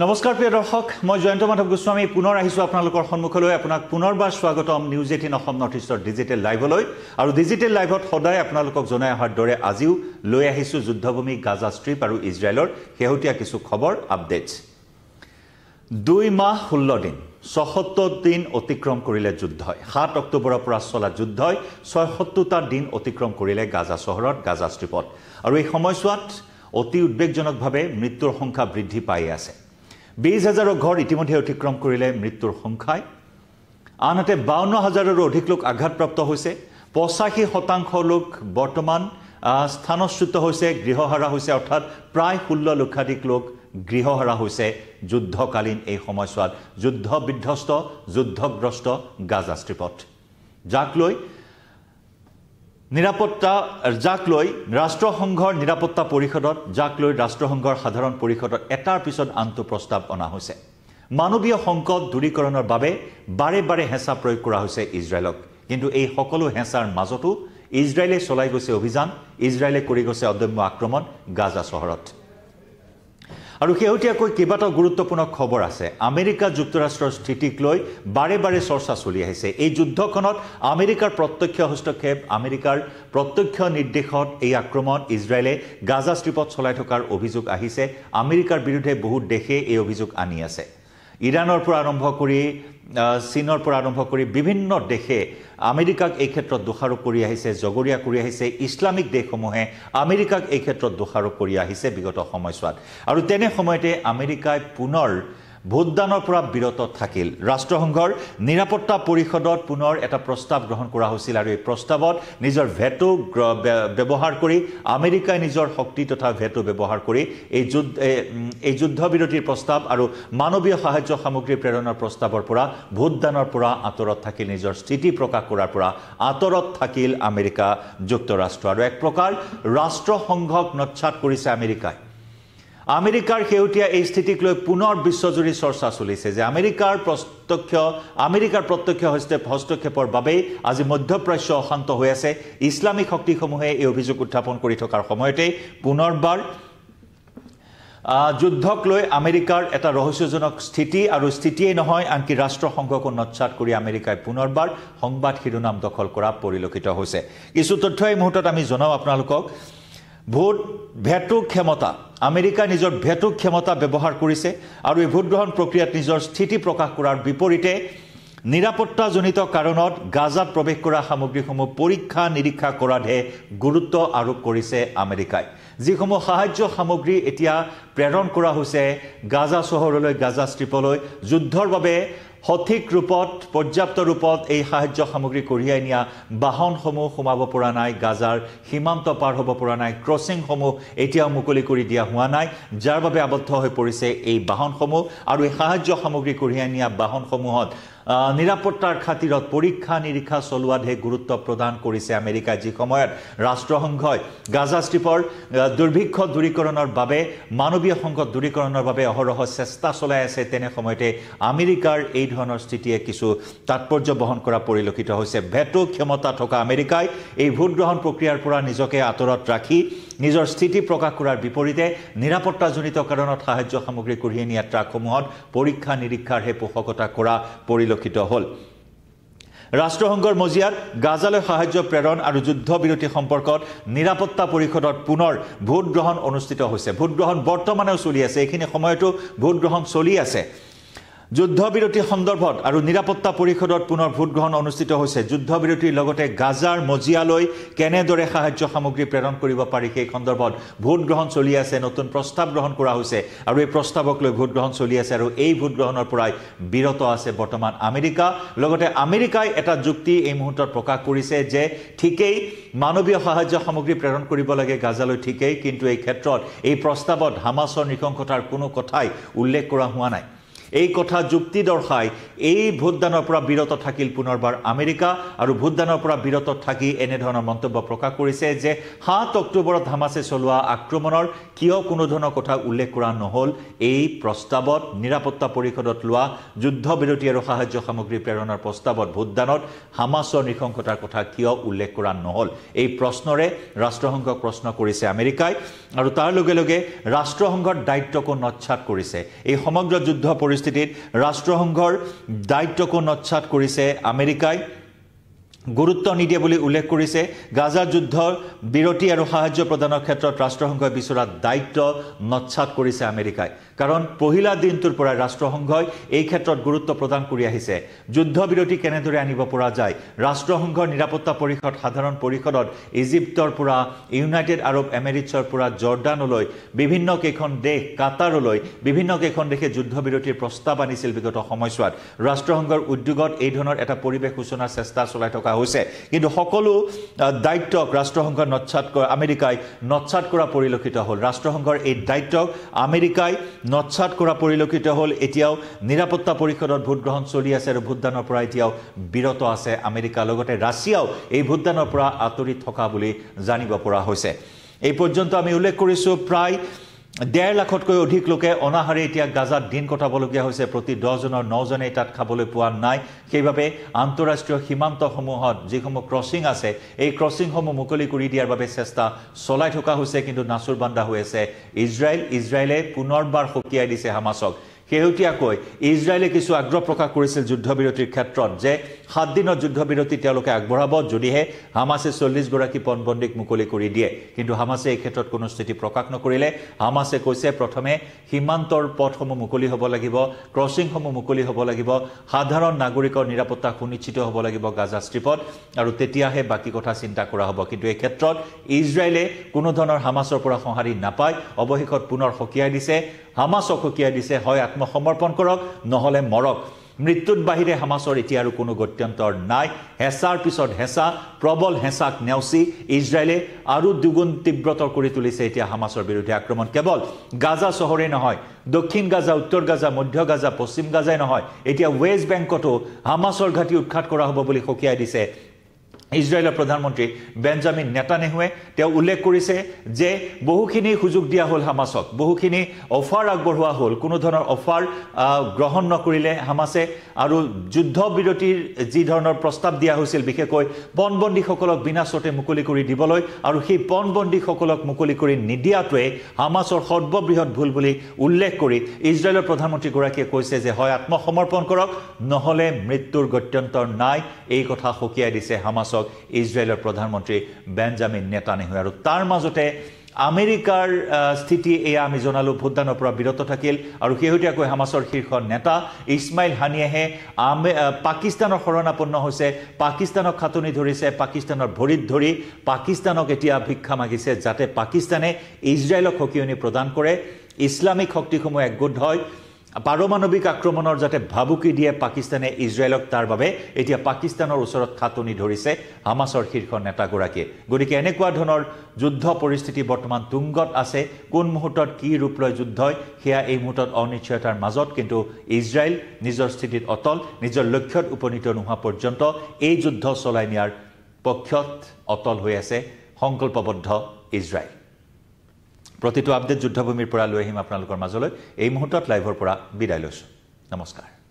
নমস্কাৰ প্ৰিয় দৰ্শক মই জয়ন্ত মাধৱ গোস্বামী পুনৰ আহিছোঁ আপোনালোকৰ সন্মুখলৈ আপোনাক পুনৰবাৰ স্বাগতম নিউজ এইটিন অসম নৰ্থ ইষ্টৰ ডিজিটেল লাইভলৈ আৰু ডিজিটেল লাইভত সদায় আপোনালোকক জনাই অহাৰ দৰে আজিও লৈ আহিছোঁ যুদ্ধভূমি গাজা ষ্ট্ৰীপ আৰু ইজৰাইলৰ শেহতীয়া কিছু খবৰ আপডেটছ দুই মাহ ষোল্ল দিন ছসত্তৰ দিন অতিক্ৰম কৰিলে যুদ্ধই সাত অক্টোবৰৰ পৰা চলা যুদ্ধই ছয়সত্তৰটা দিন অতিক্ৰম কৰিলে গাজা চহৰত গাজা ষ্ট্ৰীপত আৰু এই সময়ছোৱাত অতি উদ্বেগজনকভাৱে মৃত্যুৰ সংখ্যা বৃদ্ধি পাই আছে বিশ হাজাৰৰ ঘৰ ইতিমধ্যে অতিক্ৰম কৰিলে মৃত্যুৰ সংখ্যাই আনহাতে বাৱন্ন হাজাৰৰো অধিক লোক আঘাতপ্ৰাপ্ত হৈছে পঁচাশী শতাংশ লোক বৰ্তমান স্থানচ্যুত হৈছে গৃহহাৰা হৈছে অৰ্থাৎ প্ৰায় ষোল্ল লক্ষাধিক লোক গৃহহাৰা হৈছে যুদ্ধকালীন এই সময়ছোৱাত যুদ্ধ বিধ্বস্ত যুদ্ধগ্ৰস্ত গাজাষ্ট্ৰীপথ যাক লৈ নিৰাপত্তা যাক লৈ ৰাষ্ট্ৰসংঘৰ নিৰাপত্তা পৰিষদত যাক লৈ ৰাষ্ট্ৰসংঘৰ সাধাৰণ পৰিষদত এটাৰ পিছত আনটো প্ৰস্তাৱ অনা হৈছে মানৱীয় সংকট দূৰীকৰণৰ বাবে বাৰে বাৰে হেঁচা প্ৰয়োগ কৰা হৈছে ইজৰাইলক কিন্তু এই সকলো হেঁচাৰ মাজতো ইজৰাইলে চলাই গৈছে অভিযান ইজৰাইলে কৰি গৈছে অদম্য আক্ৰমণ গাজা চহৰত আৰু শেহতীয়াকৈ কেইবাটাও গুৰুত্বপূৰ্ণ খবৰ আছে আমেৰিকা যুক্তৰাষ্ট্ৰৰ স্থিতিক লৈ বাৰে বাৰে চৰ্চা চলি আহিছে এই যুদ্ধখনত আমেৰিকাৰ প্ৰত্যক্ষ হস্তক্ষেপ আমেৰিকাৰ প্ৰত্যক্ষ নিৰ্দেশত এই আক্ৰমণ ইজৰাইলে গাজা ষ্ট্ৰীপত চলাই থকাৰ অভিযোগ আহিছে আমেৰিকাৰ বিৰুদ্ধে বহুত দেশে এই অভিযোগ আনি আছে ইৰাণৰ পৰা আৰম্ভ কৰি চীনৰ পৰা আৰম্ভ কৰি বিভিন্ন দেশে আমেৰিকাক এই ক্ষেত্ৰত দোষাৰোপ কৰি আহিছে জগৰীয়া কৰি আহিছে ইছলামিক দেশসমূহে আমেৰিকাক এই ক্ষেত্ৰত দোষাৰোপ কৰি আহিছে বিগত সময়ছোৱাত আৰু তেনে সময়তে আমেৰিকাই পুনৰ ভোটদানৰ পৰা বিৰত থাকিল ৰাষ্ট্ৰসংঘৰ নিৰাপত্তা পৰিষদত পুনৰ এটা প্ৰস্তাৱ গ্ৰহণ কৰা হৈছিল আৰু এই প্ৰস্তাৱত নিজৰ ভেটো ব্যৱহাৰ কৰি আমেৰিকাই নিজৰ শক্তি তথা ভেটো ব্যৱহাৰ কৰি এই যুদ্ধ এই যুদ্ধ বিৰতিৰ প্ৰস্তাৱ আৰু মানৱীয় সাহায্য সামগ্ৰী প্ৰেৰণৰ প্ৰস্তাৱৰ পৰা ভোটদানৰ পৰা আঁতৰত থাকিল নিজৰ স্থিতি প্ৰকাশ কৰাৰ পৰা আঁতৰত থাকিল আমেৰিকা যুক্তৰাষ্ট্ৰ আৰু এক প্ৰকাৰ ৰাষ্ট্ৰসংঘক নচ্ছাত কৰিছে আমেৰিকাই আমেৰিকাৰ শেহতীয়া এই স্থিতিক লৈ পুনৰ বিশ্বজুৰি চৰ্চা চলিছে যে আমেৰিকাৰ আমেৰিকাৰ প্ৰত্যক্ষ প্ৰত্যক্ষ হস্তক্ষেপৰ বাবেই আজি মধ্যপ্ৰাচ্য অশান্ত হৈ আছে ইছলামিক শক্তিসমূহে এই অভিযোগ উত্থাপন কৰি থকাৰ সময়তে পুনৰবাৰ যুদ্ধক লৈ আমেৰিকাৰ এটা ৰহস্যজনক স্থিতি আৰু স্থিতিয়েই নহয় আনকি ৰাষ্ট্ৰসংঘকো নৎসাত কৰি আমেৰিকাই পুনৰবাৰ সংবাদ শিৰোনাম দখল কৰা পৰিলক্ষিত হৈছে কিছু তথ্য এই মুহূৰ্তত আমি জনাওঁ আপোনালোকক ভোট ভেটু ক্ষমতা আমেৰিকাই নিজৰ ভেটু ক্ষমতা ব্যৱহাৰ কৰিছে আৰু এই ভোটগ্ৰহণ প্ৰক্ৰিয়াত নিজৰ স্থিতি প্ৰকাশ কৰাৰ বিপৰীতে নিৰাপত্তাজনিত কাৰণত গাজাত প্ৰৱেশ কৰা সামগ্ৰীসমূহ পৰীক্ষা নিৰীক্ষা কৰাতহে গুৰুত্ব আৰোপ কৰিছে আমেৰিকাই যিসমূহ সাহায্য সামগ্ৰী এতিয়া প্ৰেৰণ কৰা হৈছে গাজা চহৰলৈ গাজা ষ্ট্ৰীপলৈ যুদ্ধৰ বাবে সঠিক ৰূপত পৰ্যাপ্ত ৰূপত এই সাহায্য সামগ্ৰী কঢ়িয়াই নিয়া বাহনসমূহ সোমাব পৰা নাই গাজাৰ সীমান্ত পাৰ হ'ব পৰা নাই ক্ৰছিংসমূহ এতিয়াও মুকলি কৰি দিয়া হোৱা নাই যাৰ বাবে আৱদ্ধ হৈ পৰিছে এই বাহনসমূহ আৰু এই সাহায্য সামগ্ৰী কঢ়িয়াই নিয়া বাহনসমূহত নিৰাপত্তাৰ খাতিৰত পৰীক্ষা নিৰীক্ষা চলাদে গুৰুত্ব প্ৰদান কৰিছে আমেৰিকাই যে সময়ত ৰাষ্ট্ৰসংঘই গাজা স্ট্ৰিপৰ দুৰ্ভিক্ষ দূৰীকৰণেৰ মানবীয় সংকট বাবে অহৰহ চেষ্টা চলাই আছে তেনে সময়তে আমেৰিকাৰ এই ধৰণৰ স্থিতিয়ে কিছু তাৎপৰ্য বহন কৰা পৰিলক্ষিত হৈছে ভেটো ক্ষমতা থকা আমেৰিকাই এই ভোটগ্ৰহণ প্ৰক্ৰিয়াৰ পৰা নিজকে আঁতৰত ৰাখি নিজৰ স্থিতি প্ৰকাশ কৰাৰ বিপৰীতে নিৰাপত্তাজনিত কাৰণত সাহায্য সামগ্ৰী কঢ়িয়াই নিয়া ট্ৰাকসমূহত পৰীক্ষা নিৰীক্ষাৰহে পোষকতা কৰা পৰিলক্ষিত পৰিলক্ষিত হ'ল ৰাষ্ট্ৰসংঘৰ মজিয়াত গাজালৈ সাহায্য প্ৰেৰণ আৰু যুদ্ধ বিৰতি সম্পৰ্কত নিৰাপত্তা পৰিষদত পুনৰ ভোটগ্ৰহণ অনুষ্ঠিত হৈছে ভোটগ্ৰহণ বৰ্তমানেও চলি আছে এইখিনি সময়তো ভোটগ্ৰহণ চলি আছে যুদ্ধবিৰতি সন্দৰ্ভত আৰু নিৰাপত্তা পৰিষদত পুনৰ ভোটগ্ৰহণ অনুষ্ঠিত হৈছে যুদ্ধ বিৰতিৰ লগতে গাজাৰ মজিয়ালৈ কেনেদৰে সাহায্য সামগ্ৰী প্ৰেৰণ কৰিব পাৰি সেই সন্দৰ্ভত ভোটগ্ৰহণ চলি আছে নতুন প্ৰস্তাৱ গ্ৰহণ কৰা হৈছে আৰু এই প্ৰস্তাৱক লৈ ভোটগ্ৰহণ চলি আছে আৰু এই ভোটগ্ৰহণৰ পৰাই বিৰত আছে বৰ্তমান আমেৰিকা লগতে আমেৰিকাই এটা যুক্তি এই মুহূৰ্তত প্ৰকাশ কৰিছে যে ঠিকেই মানৱীয় সাহায্য সামগ্ৰী প্ৰেৰণ কৰিব লাগে গাজালৈ ঠিকেই কিন্তু এই ক্ষেত্ৰত এই প্ৰস্তাৱত হামাছৰ নৃশংসতাৰ কোনো কথাই উল্লেখ কৰা হোৱা নাই এই কথা যুক্তি দৰ্শাই এই ভোটদানৰ পৰা বিৰত থাকিল পুনৰবাৰ আমেৰিকা আৰু ভোটদানৰ পৰা বিৰত থাকি এনেধৰণৰ মন্তব্য প্ৰকাশ কৰিছে যে সাত অক্টোবৰত হামাছে চলোৱা আক্ৰমণৰ কিয় কোনো ধৰণৰ কথা উল্লেখ কৰা নহ'ল এই প্ৰস্তাৱত নিৰাপত্তা পৰিষদত লোৱা যুদ্ধ বিৰতি আৰু সাহায্য সামগ্ৰী প্ৰেৰণৰ প্ৰস্তাৱত ভোটদানত হামাছৰ নৃশংসতাৰ কথা কিয় উল্লেখ কৰা নহ'ল এই প্ৰশ্নৰে ৰাষ্ট্ৰসংঘক প্ৰশ্ন কৰিছে আমেৰিকাই আৰু তাৰ লগে লগে ৰাষ্ট্ৰসংঘৰ দায়িত্বকো নচ্ছাত কৰিছে এই সমগ্ৰ যুদ্ধ পৰি পৰিস্থিতিত ৰাষ্ট্ৰসংঘৰ দায়িত্বকো নচ্ছাদ কৰিছে আমেৰিকাই গুৰুত্ব নিদিয়ে বুলি উল্লেখ কৰিছে গাজাৰ যুদ্ধৰ বিৰতি আৰু সাহায্য প্ৰদানৰ ক্ষেত্ৰত ৰাষ্ট্ৰসংঘই বিচৰা দায়িত্ব নচ্ছাত কৰিছে আমেৰিকাই কাৰণ পহিলা দিনটোৰ পৰাই ৰাষ্ট্ৰসংঘই এই ক্ষেত্ৰত গুৰুত্ব প্ৰদান কৰি আহিছে যুদ্ধবিৰতি কেনেদৰে আনিব পৰা যায় ৰাষ্ট্ৰসংঘৰ নিৰাপত্তা পৰিষদ সাধাৰণ পৰিষদত ইজিপ্তৰ পৰা ইউনাইটেড আৰব এমেৰিটছৰ পৰা জৰ্দানলৈ বিভিন্ন কেইখন দেশ কাটাৰলৈ বিভিন্ন কেইখন দেশে যুদ্ধবিৰতিৰ প্ৰস্তাৱ আনিছিল বিগত সময়ছোৱাত ৰাষ্ট্ৰসংঘৰ উদ্যোগত এই ধৰণৰ এটা পৰিৱেশ সূচনাৰ চেষ্টা চলাই থকা থকা হৈছে কিন্তু সকলো দায়িত্বক ৰাষ্ট্ৰসংঘৰ নচ্ছাদ আমেৰিকাই নচ্ছাদ কৰা পৰিলক্ষিত হ'ল ৰাষ্ট্ৰসংঘৰ এই দায়িত্বক আমেৰিকাই নচ্ছাদ কৰা পৰিলক্ষিত হ'ল এতিয়াও নিৰাপত্তা পৰিষদত ভোটগ্ৰহণ চলি আছে আৰু ভোটদানৰ পৰা এতিয়াও বিৰত আছে আমেৰিকাৰ লগতে ৰাছিয়াও এই ভোটদানৰ পৰা আঁতৰি থকা বুলি জানিব পৰা হৈছে এই পৰ্যন্ত আমি উল্লেখ কৰিছোঁ প্ৰায় ডেৰ লাখতকৈ অধিক লোকে অনাহাৰে এতিয়া গাজাত দিন কটাবলগীয়া হৈছে প্ৰতি দহজনৰ নজনে তাত খাবলৈ পোৱা নাই সেইবাবে আন্তঃৰাষ্ট্ৰীয় সীমান্তসমূহত যিসমূহ ক্ৰছিং আছে এই ক্ৰছিংসমূহ মুকলি কৰি দিয়াৰ বাবে চেষ্টা চলাই থকা হৈছে কিন্তু নাচুৰ বান্ধা হৈ আছে ইজৰাইল ইজৰাইলে পুনৰবাৰ সকীয়াই দিছে হামাচক শেহতীয়াকৈ ইজৰাইলে কিছু আগ্ৰহ প্ৰকাশ কৰিছিল যুদ্ধ বিৰতিৰ ক্ষেত্ৰত যে সাতদিনত যুদ্ধবিৰতি তেওঁলোকে আগবঢ়াব যদিহে হামাছে চল্লিছগৰাকী পণবন্দীক মুকলি কৰি দিয়ে কিন্তু হামাছে এই ক্ষেত্ৰত কোনো স্থিতি প্ৰকাশ নকৰিলে হামাছে কৈছে প্ৰথমে সীমান্তৰ পথসমূহ মুকলি হ'ব লাগিব ক্ৰছিংসমূহ মুকলি হ'ব লাগিব সাধাৰণ নাগৰিকৰ নিৰাপত্তা সুনিশ্চিত হ'ব লাগিব গাজা ষ্ট্ৰীপত আৰু তেতিয়াহে বাকী কথা চিন্তা কৰা হ'ব কিন্তু এই ক্ষেত্ৰত ইজৰাইলে কোনো ধৰণৰ হামাছৰ পৰা সঁহাৰি নাপায় অৱশেষত পুনৰ সকীয়াই দিছে হামাছক সকীয়াই দিছে হয় আত্ম আত্মসমৰ্পণ কৰক নহ'লে মৰক মৃত্যুত বাহিৰে হামাছৰ এতিয়া আৰু কোনো গত্যন্তৰ নাই হেঁচাৰ পিছত হেঁচা প্ৰবল হেঁচাক নেওচি ইজৰাইলে আৰু দুগুণ তীব্ৰতৰ কৰি তুলিছে এতিয়া হামাছৰ বিৰুদ্ধে আক্ৰমণ কেৱল গাজা চহৰেই নহয় দক্ষিণ গাজা উত্তৰ গাজা মধ্য গাজা পশ্চিম গাজাই নহয় এতিয়া ৱেষ্ট বেংকতো হামাছৰ ঘাটি উৎখাত কৰা হ'ব বুলি সকীয়াই দিছে ইজৰাইলৰ প্ৰধানমন্ত্ৰী বেঞ্জামিন নেতানেহুৱে তেওঁ উল্লেখ কৰিছে যে বহুখিনি সুযোগ দিয়া হ'ল হামাছক বহুখিনি অফাৰ আগবঢ়োৱা হ'ল কোনো ধৰণৰ অফাৰ গ্ৰহণ নকৰিলে হামাছে আৰু যুদ্ধ বিৰতিৰ যি ধৰণৰ প্ৰস্তাৱ দিয়া হৈছিল বিশেষকৈ পণবন্দীসকলক বিনা চৰ্তে মুকলি কৰি দিবলৈ আৰু সেই পণবন্দীসকলক মুকলি কৰি নিদিয়াটোৱে হামাছৰ সৰ্ববৃহৎ ভুল বুলি উল্লেখ কৰি ইজৰাইলৰ প্ৰধানমন্ত্ৰীগৰাকীয়ে কৈছে যে হয় আত্মসমৰ্পণ কৰক নহ'লে মৃত্যুৰ গত্যন্তৰ নাই এই কথা সকীয়াই দিছে হামাছক পিছত ইজৰাইলৰ প্ৰধানমন্ত্ৰী বেঞ্জামিন নেতানেহু আৰু তাৰ মাজতে আমেৰিকাৰ স্থিতি এয়া আমি জনালোঁ ভোটদানৰ পৰা বিৰত থাকিল আৰু শেহতীয়াকৈ হামাছৰ শীৰ্ষ নেতা ইছমাইল হানিয়েহে আমে পাকিস্তানৰ শৰণাপন্ন হৈছে পাকিস্তানক খাটনি ধৰিছে পাকিস্তানৰ ভৰিত ধৰি পাকিস্তানক এতিয়া ভিক্ষা মাগিছে যাতে পাকিস্তানে ইজৰাইলক সকিয়নি প্ৰদান কৰে ইছলামিক শক্তিসমূহ একগোট হয় পাৰমাণৱিক আক্ৰমণৰ যাতে ভাবুকি দিয়ে পাকিস্তানে ইজৰাইলক তাৰ বাবে এতিয়া পাকিস্তানৰ ওচৰত খাটনি ধৰিছে হামাছৰ শীৰ্ষ নেতাগৰাকীয়ে গতিকে এনেকুৱা ধৰণৰ যুদ্ধ পৰিস্থিতি বৰ্তমান তুংগত আছে কোন মুহূৰ্তত কি ৰূপ লয় যুদ্ধই সেয়া এই মুহূৰ্তত অনিশ্চয়তাৰ মাজত কিন্তু ইজৰাইল নিজৰ স্থিতিত অটল নিজৰ লক্ষ্যত উপনীত নোহোৱা পৰ্যন্ত এই যুদ্ধ চলাই নিয়াৰ পক্ষত অটল হৈ আছে সংকল্পবদ্ধ ইজৰাইল প্ৰতিটো আপডেট যুদ্ধভূমিৰ পৰা লৈ আহিম আপোনালোকৰ মাজলৈ এই মুহূৰ্তত লাইভৰ পৰা বিদায় লৈছোঁ নমস্কাৰ